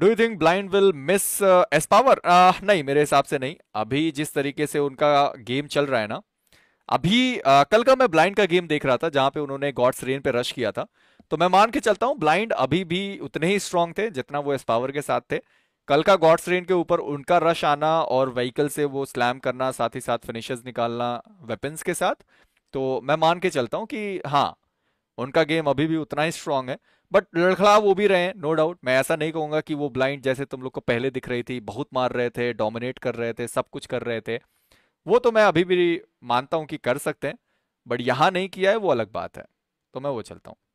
do you think blind will miss S power नहीं मेरे हिसाब से नहीं अभी जिस तरीके से उनका गेम चल रहा है ना अभी uh, कल का मैं ब्लाइंड का गेम देख रहा था जहां पे उन्होंने गॉड्स रेन पे रश किया था तो मैं मान के चलता हूं ब्लाइंड अभी भी उतने ही स्ट्रांग थे जितना वो एस पावर के साथ थे कल का गॉड्स रेन के ऊपर उनका रश आना और व्हीकल से वो स्लैम करना साथ ही साथ फिनिशर्स निकालना वेपन्स के साथ तो मैं मान के चलता हूँ कि हाँ उनका गेम अभी भी उतना ही स्ट्रांग है बट लड़खड़ा वो भी रहे हैं नो डाउट मैं ऐसा नहीं कहूंगा कि वो ब्लाइंड जैसे तुम लोग को पहले दिख रही थी बहुत मार रहे थे डोमिनेट कर रहे थे सब कुछ कर रहे थे वो तो मैं अभी भी मानता हूं कि कर सकते हैं बट यहाँ नहीं किया है वो अलग बात है तो मैं वो चलता हूँ